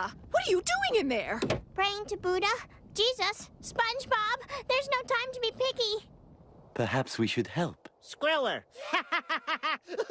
what are you doing in there? Praying to Buddha, Jesus, SpongeBob. There's no time to be picky. Perhaps we should help. Skriller!